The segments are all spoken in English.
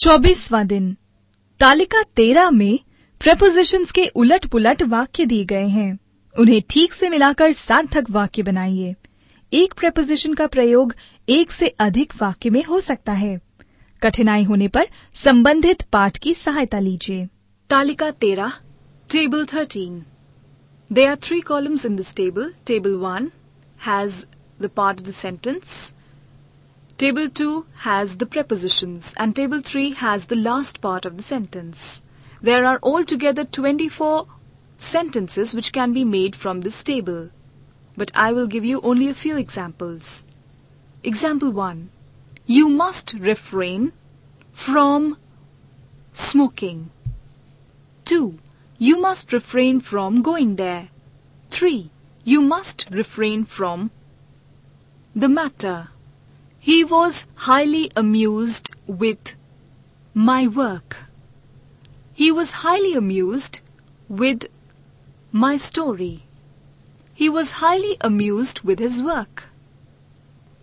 चौबीसवा दिन तालिका तेरह में प्रपोजिशंस के उलट पुलट वाक्य दिए गए हैं उन्हें ठीक से मिलाकर सार्थक वाक्य बनाइए एक प्रपोजिशन का प्रयोग एक से अधिक वाक्य में हो सकता है कठिनाई होने पर संबंधित पाठ की सहायता लीजिए तालिका तेरह table thirteen they are three columns in this table table one has the part of the sentence Table 2 has the prepositions and Table 3 has the last part of the sentence. There are altogether 24 sentences which can be made from this table. But I will give you only a few examples. Example 1. You must refrain from smoking. 2. You must refrain from going there. 3. You must refrain from the matter. He was highly amused with my work. He was highly amused with my story. He was highly amused with his work.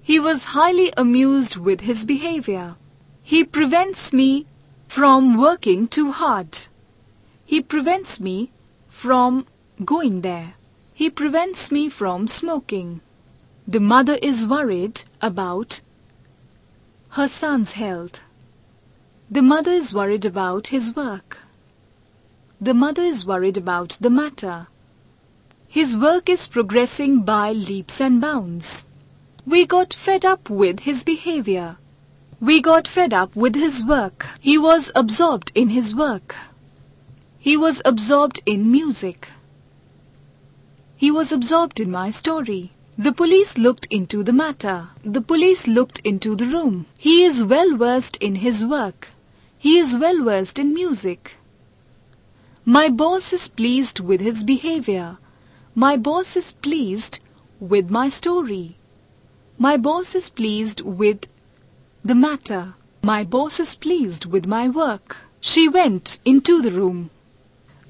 He was highly amused with his behavior. He prevents me from working too hard. He prevents me from going there. He prevents me from smoking. The mother is worried about her son's health. The mother is worried about his work. The mother is worried about the matter. His work is progressing by leaps and bounds. We got fed up with his behavior. We got fed up with his work. He was absorbed in his work. He was absorbed in music. He was absorbed in my story. The police looked into the matter. The police looked into the room. He is well versed in his work. He is well versed in music. My boss is pleased with his behavior. My boss is pleased with my story. My boss is pleased with the matter. My boss is pleased with my work. She went into the room.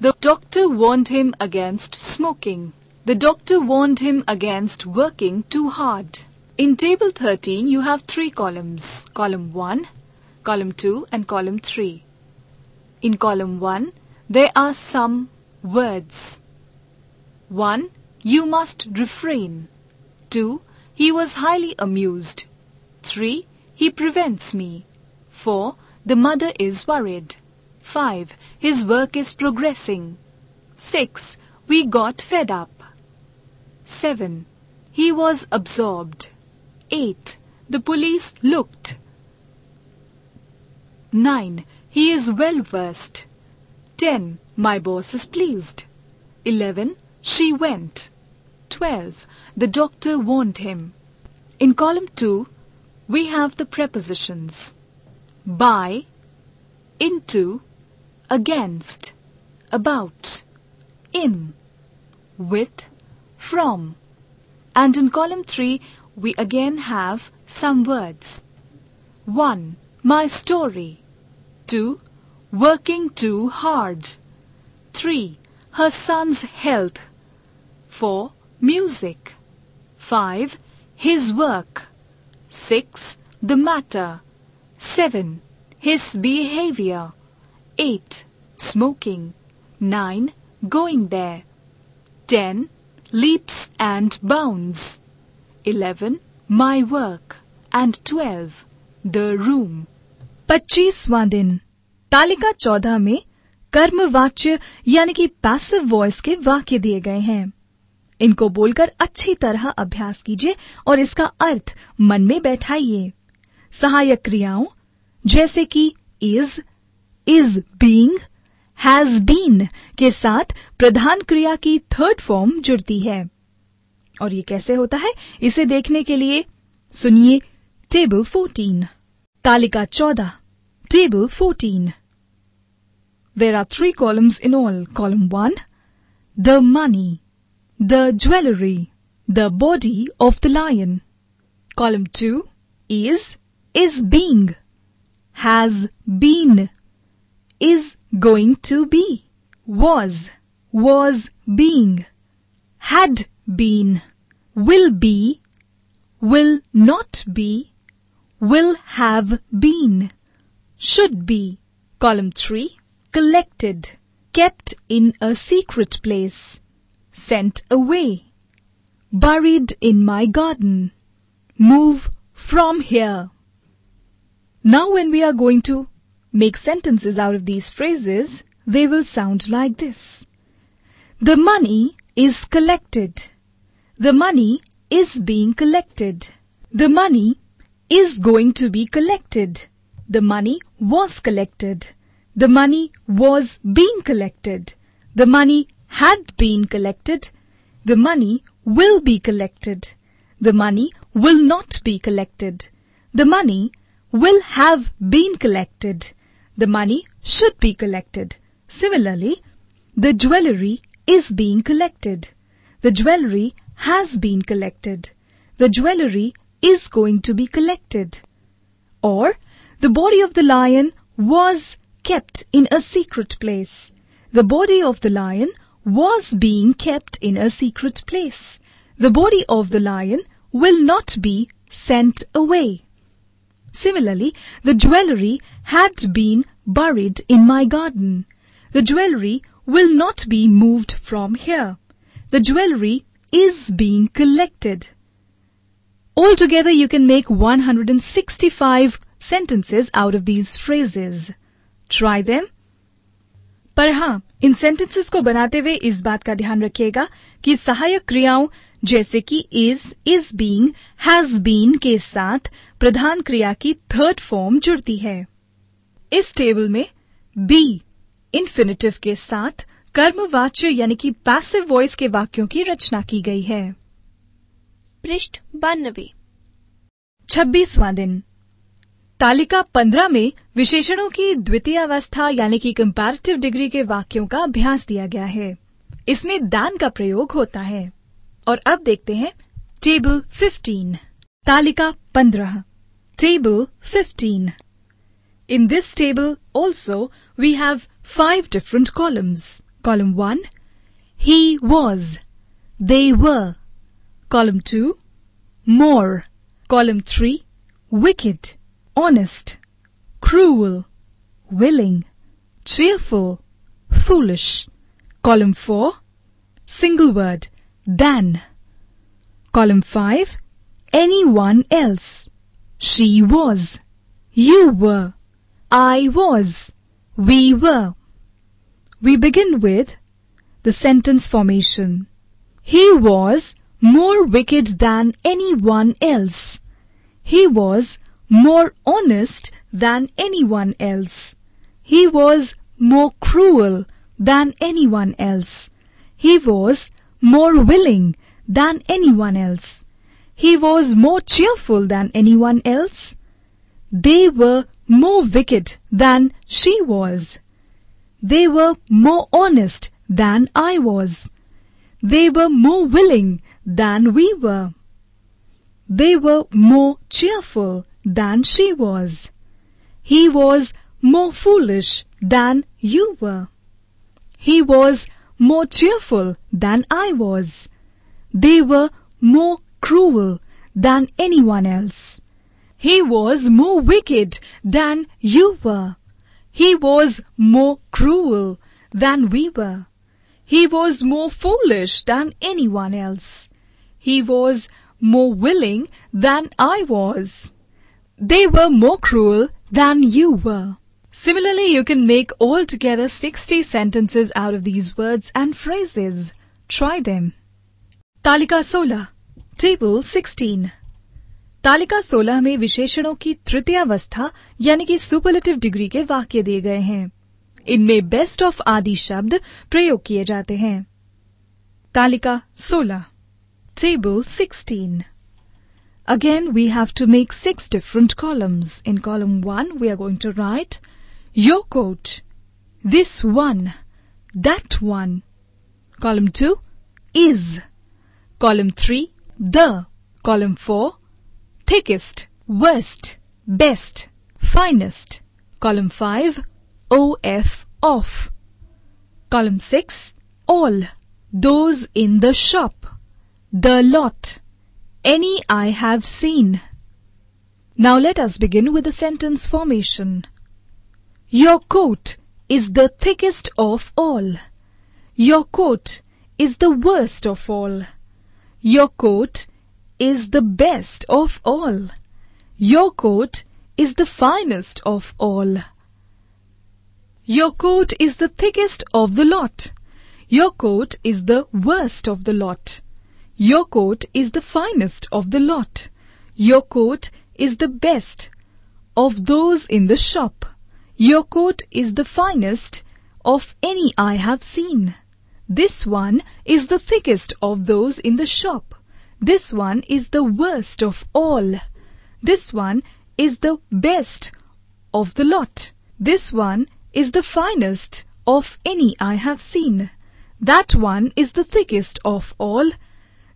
The doctor warned him against smoking. The doctor warned him against working too hard. In table 13 you have three columns, column 1, column 2 and column 3. In column 1 there are some words. 1. You must refrain. 2. He was highly amused. 3. He prevents me. 4. The mother is worried. 5. His work is progressing. 6. We got fed up. 7. He was absorbed. 8. The police looked. 9. He is well versed. 10. My boss is pleased. 11. She went. 12. The doctor warned him. In column 2, we have the prepositions by, into, against, about, in, with, from. And in column 3, we again have some words. 1. My story. 2. Working too hard. 3. Her son's health. 4. Music. 5. His work. 6. The matter. 7. His behavior. 8. Smoking. 9. Going there. 10. leaps and bounds. 11. My work. And 12. The room. पच्चीसवा दिन तालिका चौदह में कर्म वाच्य यानी कि passive voice के वाक्य दिए गए हैं इनको बोलकर अच्छी तरह अभ्यास कीजिए और इसका अर्थ मन में बैठाइए सहायक क्रियाओं जैसे कि is is being has been के साथ प्रधान क्रिया की थर्ड फॉर्म जुड़ती है और ये कैसे होता है इसे देखने के लिए सुनिए टेबल फोर्टीन तालिका चौदह table fourteen where are three columns in all column one the money the jewellery the body of the lion column two is is being has been is going to be, was, was being, had been, will be, will not be, will have been, should be, column 3, collected, kept in a secret place, sent away, buried in my garden, move from here. Now when we are going to make sentences out of these phrases, they will sound like this. The money is collected. The money is being collected. The money is going to be collected. The money was collected. The money was being collected. The money had been collected. The money will be collected. The money will not be collected. The money will have been collected. The money should be collected. Similarly, the jewellery is being collected. The jewellery has been collected. The jewellery is going to be collected. Or, the body of the lion was kept in a secret place. The body of the lion was being kept in a secret place. The body of the lion will not be sent away. Similarly, the jewellery had been buried in my garden. The jewellery will not be moved from here. The jewellery is being collected. Altogether, you can make 165 sentences out of these phrases. Try them पर हाँ इन sentences को बनाते हुए इस बात का ध्यान रखिएगा कि सहायक क्रियाओं जैसे कि is is being has been के साथ प्रधान क्रिया की थर्ड फॉर्म जुड़ती है इस टेबल में बी इन्फिनेटिव के साथ कर्मवाच्य यानी कि पैसिव वॉइस के वाक्यों की रचना की गई है पृष्ठ बानवे छब्बीसवा दिन तालिका पंद्रह में विशेषणों की द्वितीय अवस्था यानी कि कंपैरेटिव डिग्री के वाक्यों का अभ्यास दिया गया है इसमें दान का प्रयोग होता है और अब देखते हैं टेबल फिफ्टीन तालिका पंद्रह table fifteen in this table also we have five different columns column one he was they were column two more column three wicked honest, cruel, willing, cheerful, foolish. Column 4, single word, than. Column 5, anyone else. She was, you were, I was, we were. We begin with the sentence formation. He was more wicked than anyone else. He was more honest than anyone else. He was more cruel than anyone else. He was more willing than anyone else. He was more cheerful than anyone else. They were more wicked than she was. They were more honest than I was. They were more willing than we were. They were more cheerful than she was. He was more foolish than you were. He was more cheerful than I was. They were more cruel than anyone else. He was more wicked than you were. He was more cruel than we were. He was more foolish than anyone else. He was more willing than I was. They were more cruel than you were. Similarly, you can make altogether 60 sentences out of these words and phrases. Try them. तालिका 16 टेबल 16 तालिका 16 में विशेषणों की तृतीय अवस्था यानी कि superlative degree के वाक्य दिए गए हैं इनमें बेस्ट ऑफ आदि शब्द प्रयोग किए जाते हैं तालिका 16 टेबल 16 Again, we have to make six different columns. In column 1, we are going to write your coat, this one, that one. Column 2, is. Column 3, the. Column 4, thickest, worst, best, finest. Column 5, OF, off. Column 6, all, those in the shop, the lot. Any I have seen. Now let us begin with the sentence formation. Your coat is the thickest of all. Your coat is the worst of all. Your coat is the best of all. Your coat is the finest of all. Your coat is the thickest of the lot. Your coat is the worst of the lot. Your coat is the finest of the lot. Your coat is the best of those in the shop. Your coat is the finest of any I have seen. This one is the thickest of those in the shop. This one is the worst of all. This one is the best of the lot. This one is the finest of any I have seen. That one is the thickest of all.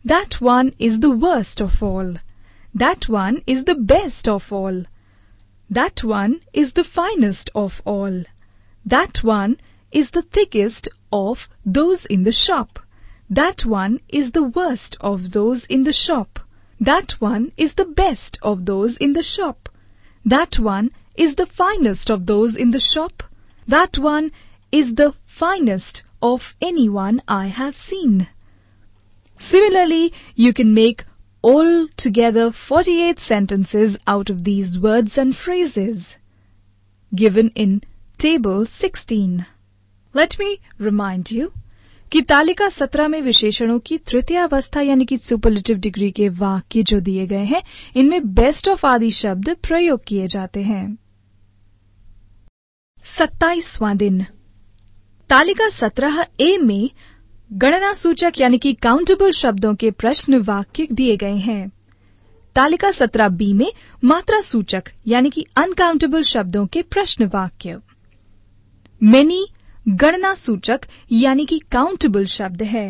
That one is the worst of all. That one is the best of all. That one is the finest of all. That one is the thickest of those in the shop. That one is the worst of those in the shop. That one is the best of those in the shop. That one is the finest of those in the shop. That one is the finest of anyone I have seen. Similarly, you can make all altogether 48 sentences out of these words and phrases given in Table 16. Let me remind you कि तालिका सत्रह में विशेषणों की तृतीय अवस्था यानी कि superlative degree के वाक्य जो दिए गए हैं इनमें बेस्ट ऑफ आदि शब्द प्रयोग किए जाते हैं सत्ताईसवां दिन तालिका सत्रह ए में गणना सूचक यानी कि काउंटेबल शब्दों के प्रश्न वाक्य दिए गए हैं तालिका सत्रह बी में मात्रा सूचक यानी कि अनकाउंटेबल शब्दों के प्रश्न वाक्य मेनी गणना सूचक यानी कि काउंटेबल शब्द है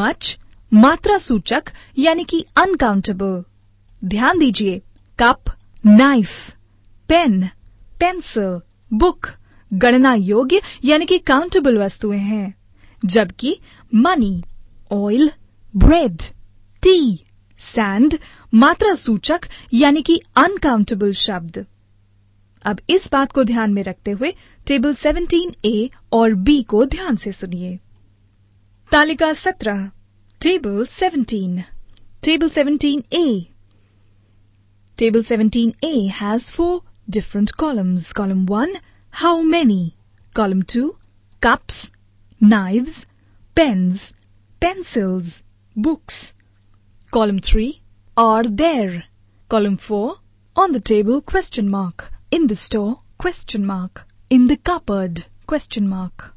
मच मात्रा सूचक यानी कि अनकाउंटेबल ध्यान दीजिए cup knife pen pencil book गणना योग्य यानी कि काउंटेबल वस्तुएं हैं जबकि money, oil, bread, tea, sand मात्रा सूचक यानी कि अनकाउंटेबल शब्द अब इस बात को ध्यान में रखते हुए टेबल 17 ए और बी को ध्यान से सुनिए तालिका 17 table 17 table 17 A table 17 A has four different columns column one how many column two cups knives pens, pencils, books. Column 3 are there. Column 4 on the table question mark in the store question mark in the cupboard question mark.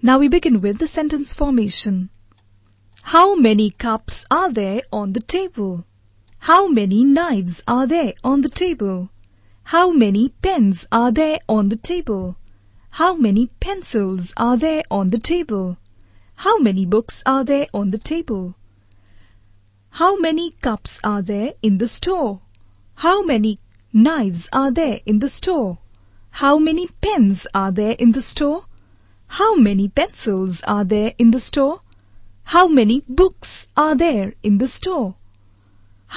Now we begin with the sentence formation. How many cups are there on the table? How many knives are there on the table? How many pens are there on the table? How many pencils are there on the table? How many books are there on the table? How many cups are there in the store? How many knives are there in the store? How many pens are there in the store? How many pencils are there in the store? How many books are there in the store?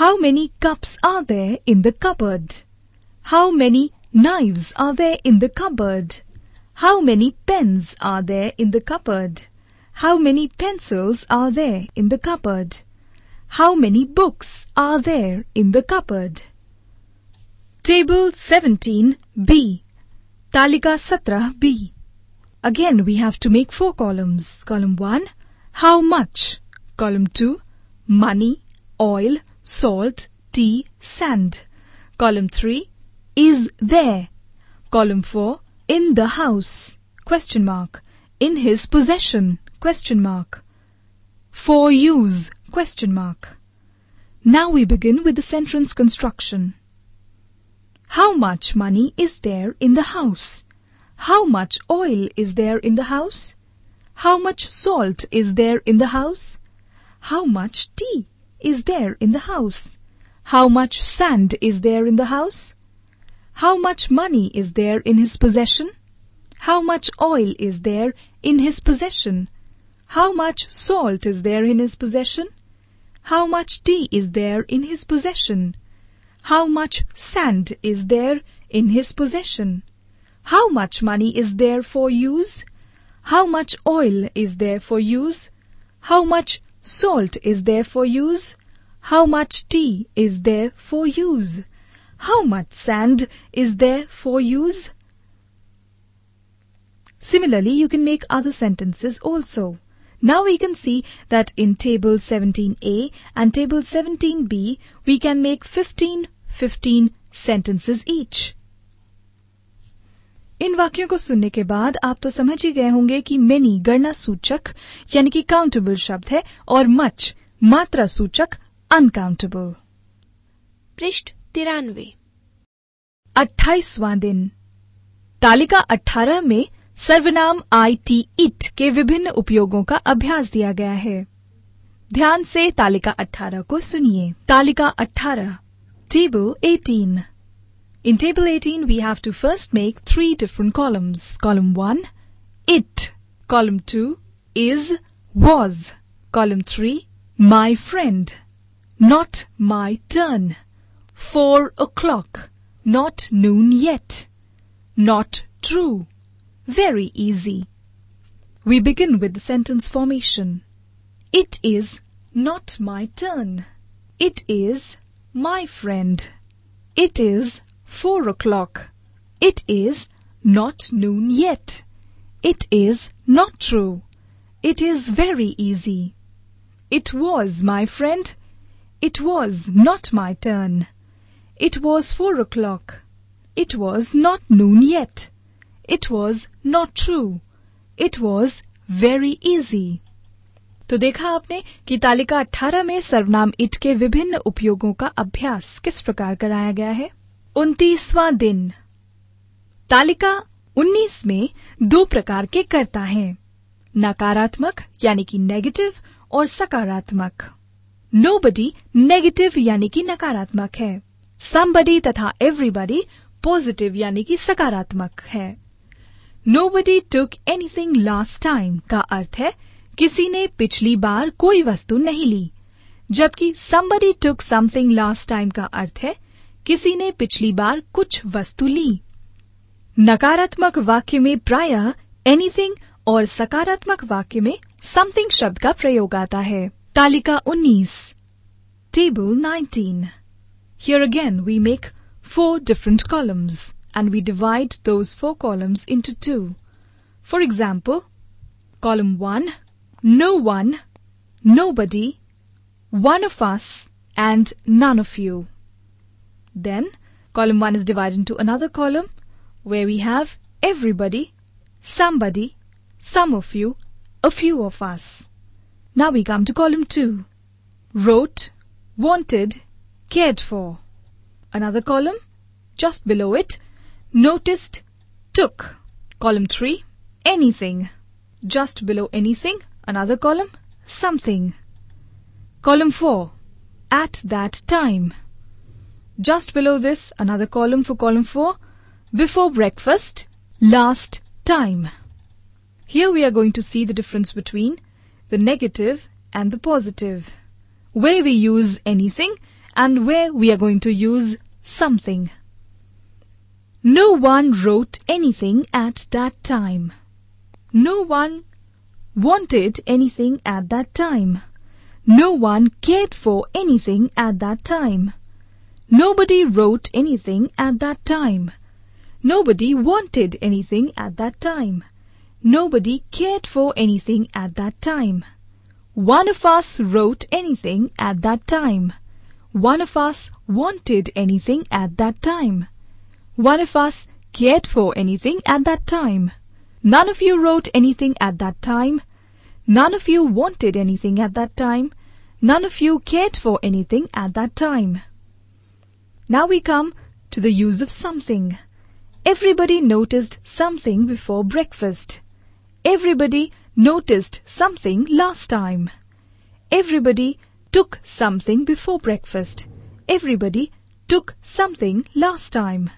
How many cups are there in the cupboard? How many knives are there in the cupboard? How many pens are there in the cupboard? How many pencils are there in the cupboard? How many books are there in the cupboard? Table 17b, Talika satra b Again, we have to make four columns. Column 1, how much? Column 2, money, oil, salt, tea, sand. Column 3, is there? Column 4, in the house? Question mark. In his possession? question mark for use question mark now we begin with the sentence construction how much money is there in the house how much oil is there in the house how much salt is there in the house how much tea is there in the house how much sand is there in the house how much money is there in his possession how much oil is there in his possession how much salt is there in his possession? How much tea is there in his possession? How much sand is there in his possession? How much money is there for use? How much oil is there for use? How much salt is there for use? How much tea is there for use? How much sand is there for use? Similarly, you can make other sentences also. Now we can see that in table 17a and table 17b we can make 15 15 sentences each. इन वाक्यों को सुनने के बाद आप तो समझ ही गए होंगे कि मेनी गणना सूचक यानी कि काउंटेबल शब्द है और मच मात्रा सूचक अनकाउंटेबल पृष्ठ तिरानवे अट्ठाईसवां दिन तालिका अठारह में सर्वनाम आई टी इट के विभिन्न उपयोगों का अभ्यास दिया गया है ध्यान से तालिका 18 को सुनिए तालिका 18 table 18 In table 18, we have to first make three different columns. Column 1, it. Column 2, is, was. Column 3, my friend. Not my turn. 4 o'clock. Not noon yet. Not true. Very easy. We begin with the sentence formation. It is not my turn. It is my friend. It is four o'clock. It is not noon yet. It is not true. It is very easy. It was my friend. It was not my turn. It was four o'clock. It was not noon yet. It was not true it was very easy तो देखा आपने कि तालिका 18 में सर्वनाम it के विभिन्न उपयोगों का अभ्यास किस प्रकार कराया गया है उन्तीसवा दिन तालिका 19 में दो प्रकार के कर्ता हैं नकारात्मक यानी कि नेगेटिव और सकारात्मक नो बडी नेगेटिव यानी कि नकारात्मक है समबडी तथा एवरीबडी पॉजिटिव यानी कि सकारात्मक है nobody took anything last time का अर्थ है किसी ने पिछली बार कोई वस्तु नहीं ली जबकि somebody took something last time का अर्थ है किसी ने पिछली बार कुछ वस्तु ली नकारात्मक वाक्य में प्रायः एनीथिंग और सकारात्मक वाक्य में समथिंग शब्द का प्रयोग आता है तालिका 19 table 19 here again we make four different columns and we divide those four columns into two. For example, column 1, no one, nobody, one of us, and none of you. Then column 1 is divided into another column where we have everybody, somebody, some of you, a few of us. Now we come to column 2. Wrote, wanted, cared for. Another column, just below it, noticed, took, column 3, anything. Just below anything, another column, something. Column 4, at that time. Just below this, another column for column 4, before breakfast, last time. Here we are going to see the difference between the negative and the positive, where we use anything and where we are going to use something. No one wrote anything at that time. No one wanted anything at that time. No one cared for anything at that time. Nobody wrote anything at that time. Nobody wanted anything at that time. Nobody cared for anything at that time. One of us wrote anything at that time. One of us wanted anything at that time. One of us cared for anything at that time. None of you wrote anything at that time. None of you wanted anything at that time. None of you cared for anything at that time. Now we come to the use of something. Everybody noticed something before breakfast. Everybody noticed something last time. Everybody took something before breakfast. Everybody took something last time.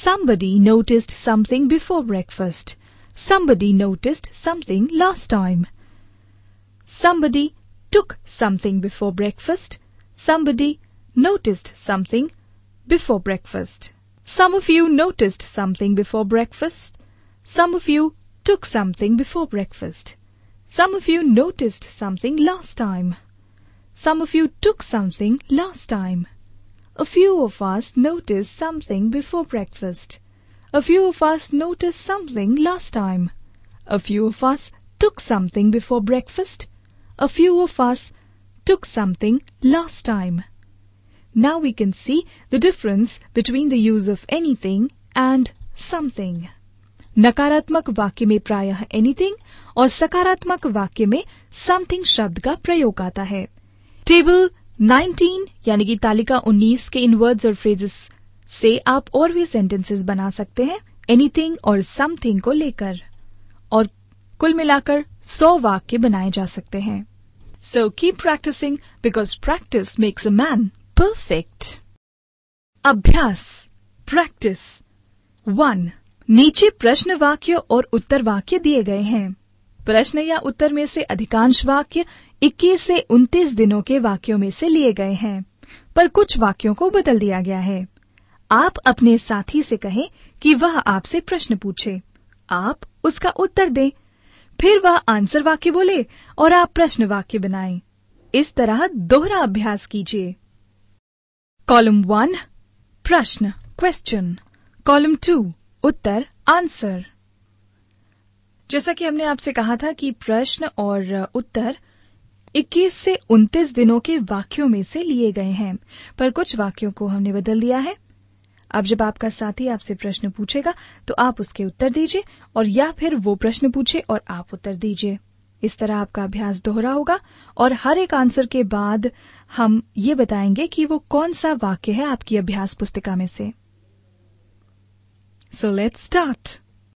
Somebody noticed something before breakfast. Somebody noticed something last time. Somebody took something before breakfast. Somebody noticed something before breakfast. Some of you noticed something before breakfast. Some of you took something before breakfast. Some of you noticed something last time. Some of you took something last time. A few of us noticed something before breakfast. A few of us noticed something last time. A few of us took something before breakfast. A few of us took something last time. Now we can see the difference between the use of anything and something. नकारात्मक वाक्य में प्रायः anything और सकारात्मक वाक्य में something शब्द का प्रयोग आता है टेबल 19 यानी कि तालिका 19 के इन वर्ड्स और फ्रेजेस से आप और भी सेंटेंसेस बना सकते हैं एनीथिंग और समथिंग को लेकर और कुल मिलाकर सौ वाक्य बनाए जा सकते हैं so keep practising because practice makes a man perfect अभ्यास प्रैक्टिस वन नीचे प्रश्न वाक्य और उत्तर वाक्य दिए गए हैं प्रश्न या उत्तर में से अधिकांश वाक्य 21 से 29 दिनों के वाक्यों में से लिए गए हैं पर कुछ वाक्यों को बदल दिया गया है आप अपने साथी से कहें कि वह आपसे प्रश्न पूछे आप उसका उत्तर दें फिर वह आंसर वाक्य बोले और आप प्रश्न वाक्य बनाए इस तरह दोहरा अभ्यास कीजिए कॉलम वन प्रश्न क्वेश्चन कॉलम टू उत्तर आंसर जैसा कि हमने आपसे कहा था कि प्रश्न और उत्तर 21 से 29 दिनों के वाक्यों में से लिए गए हैं पर कुछ वाक्यों को हमने बदल दिया है अब जब आपका साथी आपसे प्रश्न पूछेगा तो आप उसके उत्तर दीजिए और या फिर वो प्रश्न पूछे और आप उत्तर दीजिए इस तरह आपका अभ्यास दोहरा होगा और हर एक आंसर के बाद हम ये बताएंगे कि वो कौन सा वाक्य है आपकी अभ्यास पुस्तिका में से सो लेट स्टार्ट